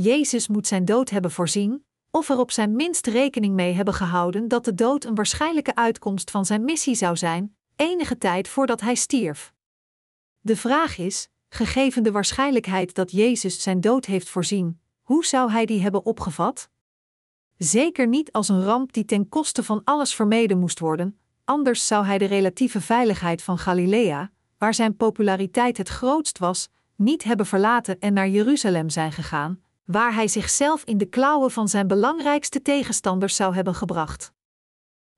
Jezus moet zijn dood hebben voorzien, of er op zijn minst rekening mee hebben gehouden dat de dood een waarschijnlijke uitkomst van zijn missie zou zijn, enige tijd voordat hij stierf. De vraag is: gegeven de waarschijnlijkheid dat Jezus zijn dood heeft voorzien, hoe zou hij die hebben opgevat? Zeker niet als een ramp die ten koste van alles vermeden moest worden, anders zou hij de relatieve veiligheid van Galilea, waar zijn populariteit het grootst was, niet hebben verlaten en naar Jeruzalem zijn gegaan, waar hij zichzelf in de klauwen van zijn belangrijkste tegenstanders zou hebben gebracht.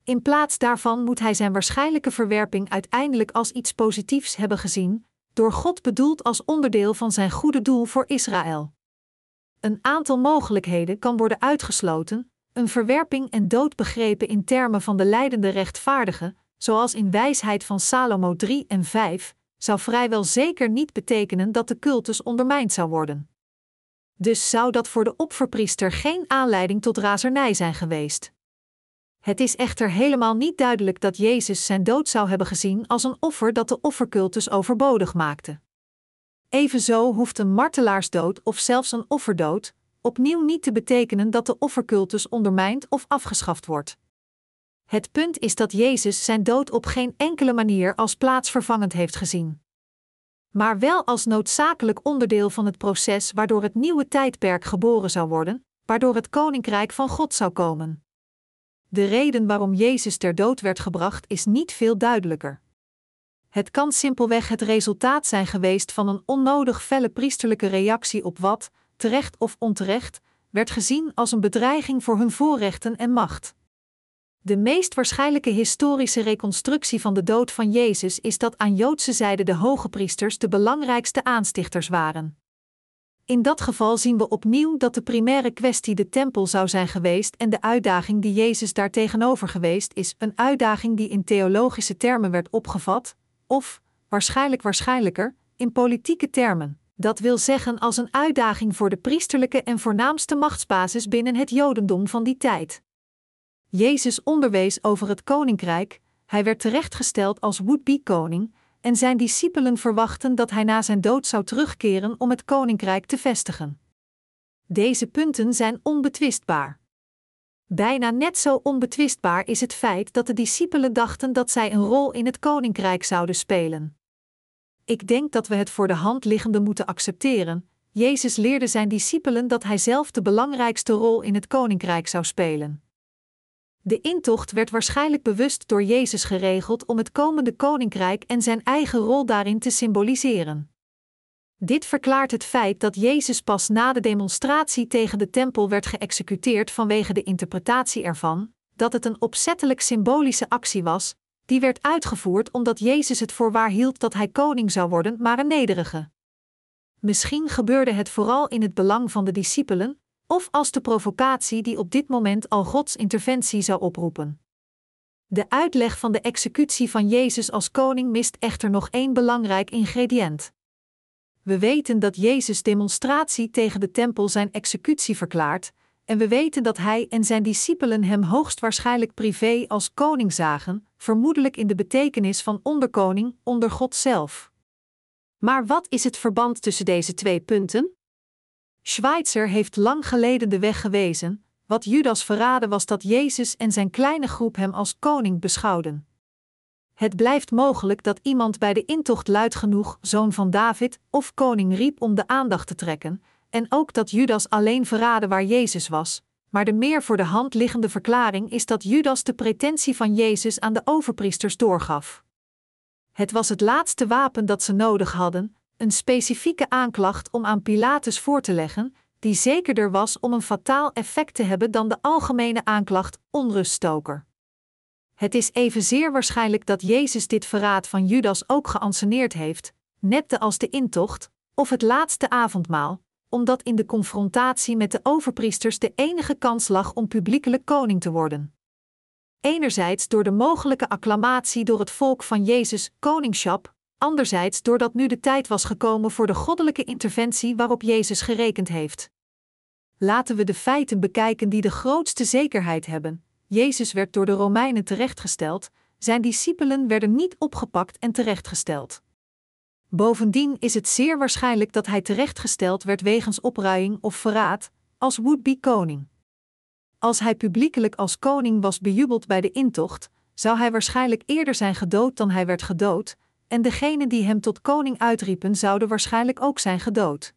In plaats daarvan moet hij zijn waarschijnlijke verwerping uiteindelijk als iets positiefs hebben gezien, door God bedoeld als onderdeel van zijn goede doel voor Israël. Een aantal mogelijkheden kan worden uitgesloten, een verwerping en dood begrepen in termen van de leidende rechtvaardige, zoals in Wijsheid van Salomo 3 en 5, zou vrijwel zeker niet betekenen dat de cultus ondermijnd zou worden dus zou dat voor de opverpriester geen aanleiding tot razernij zijn geweest. Het is echter helemaal niet duidelijk dat Jezus zijn dood zou hebben gezien als een offer dat de offercultus overbodig maakte. Evenzo hoeft een martelaarsdood of zelfs een offerdood opnieuw niet te betekenen dat de offercultus ondermijnd of afgeschaft wordt. Het punt is dat Jezus zijn dood op geen enkele manier als plaatsvervangend heeft gezien maar wel als noodzakelijk onderdeel van het proces waardoor het nieuwe tijdperk geboren zou worden, waardoor het koninkrijk van God zou komen. De reden waarom Jezus ter dood werd gebracht is niet veel duidelijker. Het kan simpelweg het resultaat zijn geweest van een onnodig felle priesterlijke reactie op wat, terecht of onterecht, werd gezien als een bedreiging voor hun voorrechten en macht. De meest waarschijnlijke historische reconstructie van de dood van Jezus is dat aan Joodse zijde de hoge priesters de belangrijkste aanstichters waren. In dat geval zien we opnieuw dat de primaire kwestie de tempel zou zijn geweest en de uitdaging die Jezus daartegenover geweest is, een uitdaging die in theologische termen werd opgevat, of, waarschijnlijk waarschijnlijker, in politieke termen. Dat wil zeggen als een uitdaging voor de priesterlijke en voornaamste machtsbasis binnen het Jodendom van die tijd. Jezus onderwees over het koninkrijk, hij werd terechtgesteld als would-be koning, en zijn discipelen verwachten dat hij na zijn dood zou terugkeren om het koninkrijk te vestigen. Deze punten zijn onbetwistbaar. Bijna net zo onbetwistbaar is het feit dat de discipelen dachten dat zij een rol in het koninkrijk zouden spelen. Ik denk dat we het voor de hand liggende moeten accepteren. Jezus leerde zijn discipelen dat hij zelf de belangrijkste rol in het koninkrijk zou spelen. De intocht werd waarschijnlijk bewust door Jezus geregeld om het komende koninkrijk en zijn eigen rol daarin te symboliseren. Dit verklaart het feit dat Jezus pas na de demonstratie tegen de tempel werd geëxecuteerd vanwege de interpretatie ervan dat het een opzettelijk symbolische actie was, die werd uitgevoerd omdat Jezus het voor waar hield dat hij koning zou worden, maar een nederige. Misschien gebeurde het vooral in het belang van de discipelen, of als de provocatie die op dit moment al Gods interventie zou oproepen. De uitleg van de executie van Jezus als koning mist echter nog één belangrijk ingrediënt. We weten dat Jezus demonstratie tegen de tempel zijn executie verklaart, en we weten dat hij en zijn discipelen hem hoogstwaarschijnlijk privé als koning zagen, vermoedelijk in de betekenis van onderkoning onder God zelf. Maar wat is het verband tussen deze twee punten? Schweitzer heeft lang geleden de weg gewezen. Wat Judas verraden was dat Jezus en zijn kleine groep hem als koning beschouwden. Het blijft mogelijk dat iemand bij de intocht luid genoeg zoon van David of koning riep om de aandacht te trekken, en ook dat Judas alleen verraden waar Jezus was, maar de meer voor de hand liggende verklaring is dat Judas de pretentie van Jezus aan de overpriesters doorgaf. Het was het laatste wapen dat ze nodig hadden, een specifieke aanklacht om aan Pilatus voor te leggen, die zekerder was om een fataal effect te hebben dan de algemene aanklacht onruststoker. Het is evenzeer waarschijnlijk dat Jezus dit verraad van Judas ook geanceneerd heeft, net als de intocht of het laatste avondmaal, omdat in de confrontatie met de overpriesters de enige kans lag om publiekelijk koning te worden. Enerzijds door de mogelijke acclamatie door het volk van Jezus koningschap, anderzijds doordat nu de tijd was gekomen voor de goddelijke interventie waarop Jezus gerekend heeft. Laten we de feiten bekijken die de grootste zekerheid hebben. Jezus werd door de Romeinen terechtgesteld, zijn discipelen werden niet opgepakt en terechtgesteld. Bovendien is het zeer waarschijnlijk dat hij terechtgesteld werd wegens opruiing of verraad, als would-be koning. Als hij publiekelijk als koning was bejubeld bij de intocht, zou hij waarschijnlijk eerder zijn gedood dan hij werd gedood, en degenen die hem tot koning uitriepen zouden waarschijnlijk ook zijn gedood.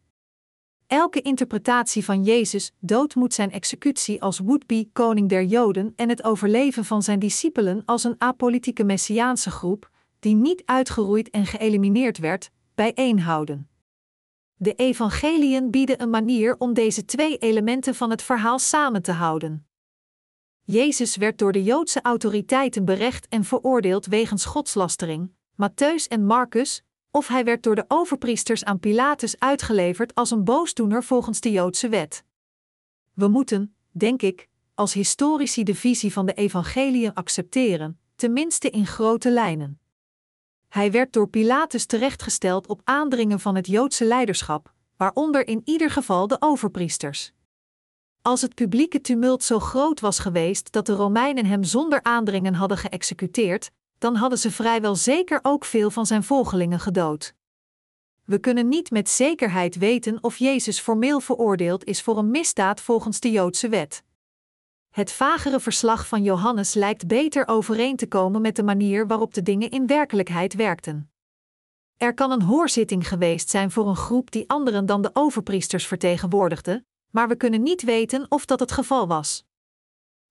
Elke interpretatie van Jezus dood moet zijn executie als would-be koning der Joden en het overleven van zijn discipelen als een apolitieke messiaanse groep, die niet uitgeroeid en geëlimineerd werd, bijeenhouden. De evangeliën bieden een manier om deze twee elementen van het verhaal samen te houden. Jezus werd door de Joodse autoriteiten berecht en veroordeeld wegens godslastering, Matthäus en Marcus, of hij werd door de overpriesters aan Pilatus uitgeleverd als een boosdoener volgens de Joodse wet. We moeten, denk ik, als historici de visie van de evangeliën accepteren, tenminste in grote lijnen. Hij werd door Pilatus terechtgesteld op aandringen van het Joodse leiderschap, waaronder in ieder geval de overpriesters. Als het publieke tumult zo groot was geweest dat de Romeinen hem zonder aandringen hadden geëxecuteerd, dan hadden ze vrijwel zeker ook veel van zijn volgelingen gedood. We kunnen niet met zekerheid weten of Jezus formeel veroordeeld is voor een misdaad volgens de Joodse wet. Het vagere verslag van Johannes lijkt beter overeen te komen met de manier waarop de dingen in werkelijkheid werkten. Er kan een hoorzitting geweest zijn voor een groep die anderen dan de overpriesters vertegenwoordigde, maar we kunnen niet weten of dat het geval was.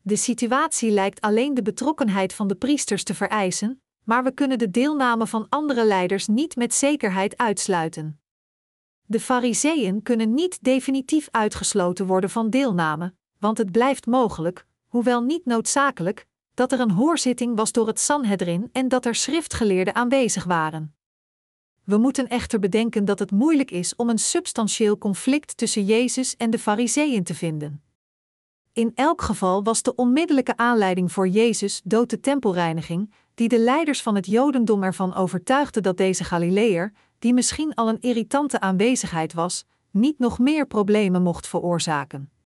De situatie lijkt alleen de betrokkenheid van de priesters te vereisen, maar we kunnen de deelname van andere leiders niet met zekerheid uitsluiten. De Fariseeën kunnen niet definitief uitgesloten worden van deelname, want het blijft mogelijk, hoewel niet noodzakelijk, dat er een hoorzitting was door het Sanhedrin en dat er schriftgeleerden aanwezig waren. We moeten echter bedenken dat het moeilijk is om een substantieel conflict tussen Jezus en de Fariseeën te vinden in elk geval was de onmiddellijke aanleiding voor Jezus dood de tempelreiniging, die de leiders van het Jodendom ervan overtuigde dat deze Galileër, die misschien al een irritante aanwezigheid was, niet nog meer problemen mocht veroorzaken.